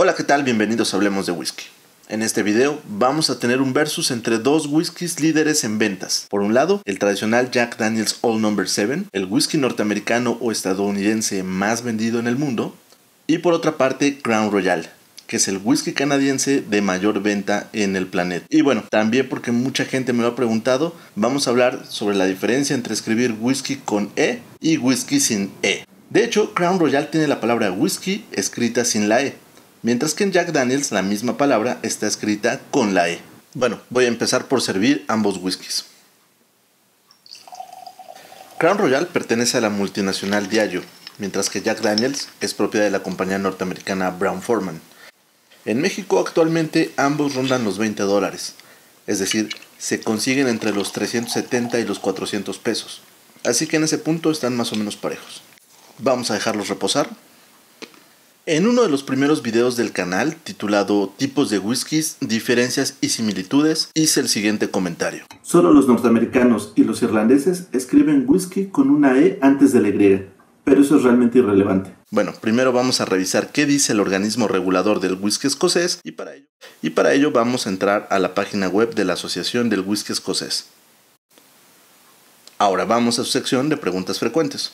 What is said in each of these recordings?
Hola, ¿qué tal? Bienvenidos a Hablemos de Whisky. En este video vamos a tener un versus entre dos whiskies líderes en ventas. Por un lado, el tradicional Jack Daniels All No. 7, el whisky norteamericano o estadounidense más vendido en el mundo, y por otra parte, Crown Royal, que es el whisky canadiense de mayor venta en el planeta. Y bueno, también porque mucha gente me lo ha preguntado, vamos a hablar sobre la diferencia entre escribir whisky con E y whisky sin E. De hecho, Crown Royal tiene la palabra whisky escrita sin la E mientras que en Jack Daniels la misma palabra está escrita con la E. Bueno, voy a empezar por servir ambos whiskies. Crown Royal pertenece a la multinacional Diageo, mientras que Jack Daniels es propiedad de la compañía norteamericana Brown Forman. En México actualmente ambos rondan los 20 dólares, es decir, se consiguen entre los 370 y los 400 pesos, así que en ese punto están más o menos parejos. Vamos a dejarlos reposar en uno de los primeros videos del canal, titulado Tipos de whiskies, diferencias y similitudes, hice el siguiente comentario. Solo los norteamericanos y los irlandeses escriben whisky con una E antes de la Y, pero eso es realmente irrelevante. Bueno, primero vamos a revisar qué dice el organismo regulador del whisky escocés y para ello, y para ello vamos a entrar a la página web de la Asociación del Whisky Escocés. Ahora vamos a su sección de preguntas frecuentes.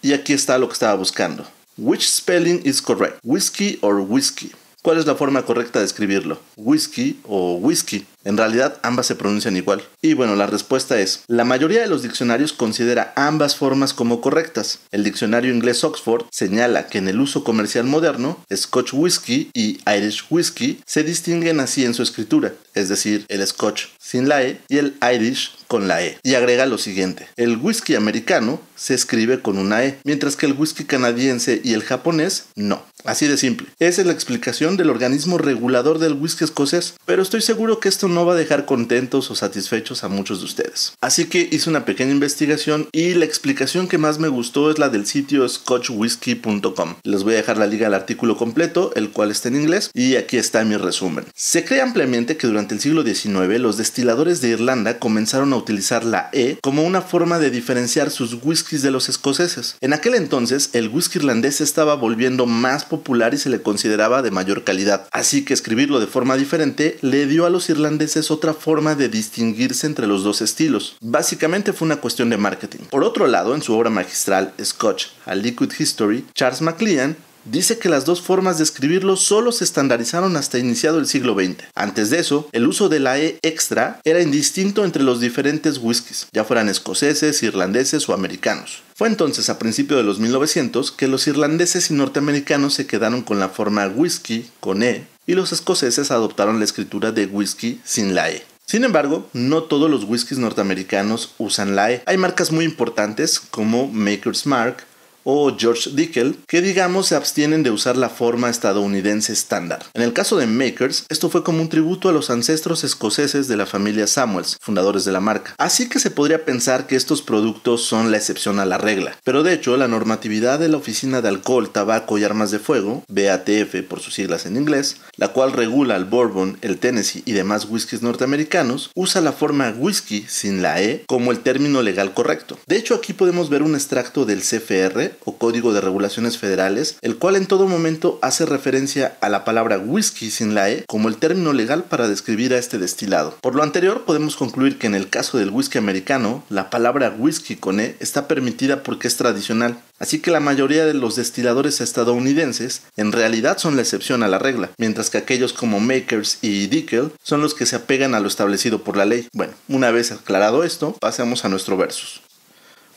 Y aquí está lo que estaba buscando. Which spelling is correct? Whiskey or whiskey? ¿Cuál es la forma correcta de escribirlo? ¿Whisky o whisky? En realidad ambas se pronuncian igual. Y bueno, la respuesta es, la mayoría de los diccionarios considera ambas formas como correctas. El diccionario inglés Oxford señala que en el uso comercial moderno, Scotch Whisky y Irish Whisky se distinguen así en su escritura, es decir, el Scotch sin la E y el Irish con la E. Y agrega lo siguiente, el whisky americano se escribe con una E, mientras que el whisky canadiense y el japonés no. Así de simple. Esa es la explicación del organismo regulador del whisky escocés, pero estoy seguro que esto no va a dejar contentos o satisfechos a muchos de ustedes. Así que hice una pequeña investigación y la explicación que más me gustó es la del sitio scotchwhisky.com. Les voy a dejar la liga al artículo completo, el cual está en inglés, y aquí está mi resumen. Se cree ampliamente que durante el siglo XIX los destiladores de Irlanda comenzaron a utilizar la E como una forma de diferenciar sus whiskies de los escoceses. En aquel entonces, el whisky irlandés estaba volviendo más popular y se le consideraba de mayor calidad, así que escribirlo de forma diferente le dio a los irlandeses otra forma de distinguirse entre los dos estilos. Básicamente fue una cuestión de marketing. Por otro lado, en su obra magistral Scotch, A Liquid History, Charles MacLean dice que las dos formas de escribirlo solo se estandarizaron hasta iniciado el siglo XX. Antes de eso, el uso de la E extra era indistinto entre los diferentes whiskies, ya fueran escoceses, irlandeses o americanos. Fue entonces a principios de los 1900 que los irlandeses y norteamericanos se quedaron con la forma whisky con E y los escoceses adoptaron la escritura de whisky sin la E. Sin embargo, no todos los whiskies norteamericanos usan la E. Hay marcas muy importantes como Maker's Mark, o George Dickel, que digamos se abstienen de usar la forma estadounidense estándar. En el caso de Makers, esto fue como un tributo a los ancestros escoceses de la familia Samuels, fundadores de la marca. Así que se podría pensar que estos productos son la excepción a la regla. Pero de hecho, la normatividad de la Oficina de Alcohol, Tabaco y Armas de Fuego, BATF por sus siglas en inglés, la cual regula el Bourbon, el Tennessee y demás whiskies norteamericanos, usa la forma whisky sin la E como el término legal correcto. De hecho, aquí podemos ver un extracto del CFR o Código de Regulaciones Federales, el cual en todo momento hace referencia a la palabra whisky sin la E como el término legal para describir a este destilado. Por lo anterior, podemos concluir que en el caso del whisky americano, la palabra whisky con E está permitida porque es tradicional, Así que la mayoría de los destiladores estadounidenses en realidad son la excepción a la regla, mientras que aquellos como Makers y Dickel son los que se apegan a lo establecido por la ley. Bueno, una vez aclarado esto, pasemos a nuestro versus.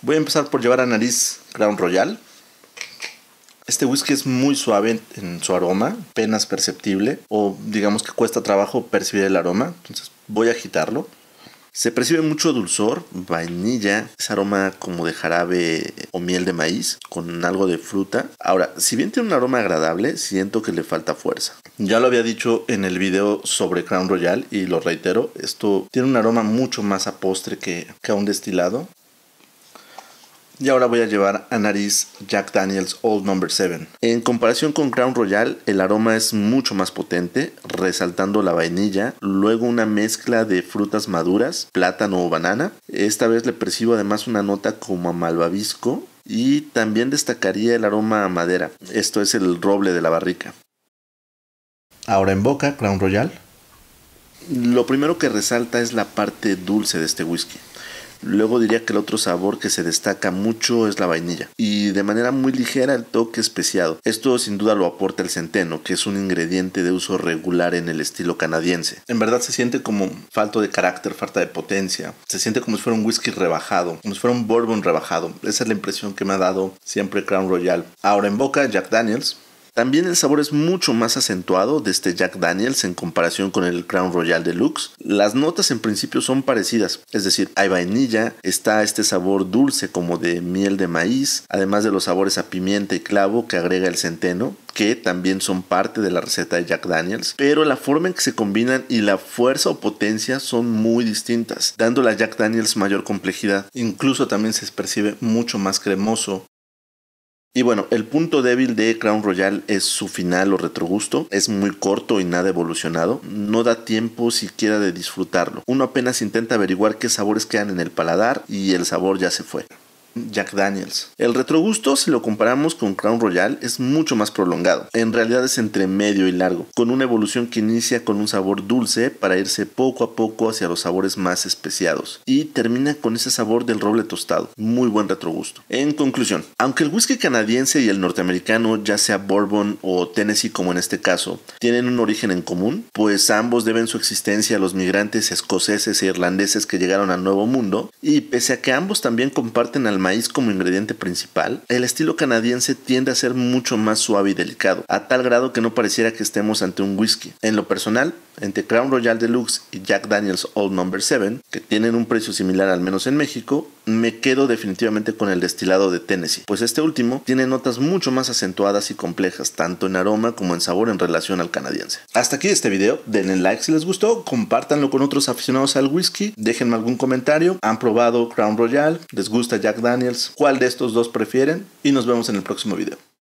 Voy a empezar por llevar a nariz Crown Royal. Este whisky es muy suave en su aroma, apenas perceptible, o digamos que cuesta trabajo percibir el aroma, entonces voy a agitarlo. Se percibe mucho dulzor, vainilla, ese aroma como de jarabe o miel de maíz, con algo de fruta. Ahora, si bien tiene un aroma agradable, siento que le falta fuerza. Ya lo había dicho en el video sobre Crown Royal y lo reitero, esto tiene un aroma mucho más a postre que, que a un destilado. Y ahora voy a llevar a nariz Jack Daniels Old No. 7. En comparación con Crown Royal, el aroma es mucho más potente, resaltando la vainilla, luego una mezcla de frutas maduras, plátano o banana. Esta vez le percibo además una nota como a malvavisco y también destacaría el aroma a madera. Esto es el roble de la barrica. Ahora en boca, Crown Royal. Lo primero que resalta es la parte dulce de este whisky. Luego diría que el otro sabor que se destaca mucho es la vainilla y de manera muy ligera el toque especiado. Esto sin duda lo aporta el centeno, que es un ingrediente de uso regular en el estilo canadiense. En verdad se siente como falto de carácter, falta de potencia. Se siente como si fuera un whisky rebajado, como si fuera un bourbon rebajado. Esa es la impresión que me ha dado siempre Crown Royal. Ahora en boca Jack Daniels también el sabor es mucho más acentuado de este Jack Daniels en comparación con el Crown Royal Deluxe. Las notas en principio son parecidas, es decir, hay vainilla, está este sabor dulce como de miel de maíz, además de los sabores a pimienta y clavo que agrega el centeno, que también son parte de la receta de Jack Daniels, pero la forma en que se combinan y la fuerza o potencia son muy distintas, dando a Jack Daniels mayor complejidad. Incluso también se percibe mucho más cremoso, y bueno, el punto débil de Crown Royal es su final o retrogusto. Es muy corto y nada evolucionado. No da tiempo siquiera de disfrutarlo. Uno apenas intenta averiguar qué sabores quedan en el paladar y el sabor ya se fue. Jack Daniels. El retrogusto, si lo comparamos con Crown Royal, es mucho más prolongado. En realidad es entre medio y largo, con una evolución que inicia con un sabor dulce para irse poco a poco hacia los sabores más especiados y termina con ese sabor del roble tostado. Muy buen retrogusto. En conclusión, aunque el whisky canadiense y el norteamericano, ya sea Bourbon o Tennessee como en este caso, tienen un origen en común, pues ambos deben su existencia a los migrantes escoceses e irlandeses que llegaron al Nuevo Mundo y pese a que ambos también comparten al maíz como ingrediente principal, el estilo canadiense tiende a ser mucho más suave y delicado, a tal grado que no pareciera que estemos ante un whisky. En lo personal, entre Crown Royal Deluxe y Jack Daniels Old No. 7, que tienen un precio similar al menos en México, me quedo definitivamente con el destilado de Tennessee, pues este último tiene notas mucho más acentuadas y complejas, tanto en aroma como en sabor en relación al canadiense. Hasta aquí este video, denle like si les gustó, compártanlo con otros aficionados al whisky, déjenme algún comentario, han probado Crown Royal, les gusta Jack Daniels, cuál de estos dos prefieren y nos vemos en el próximo video.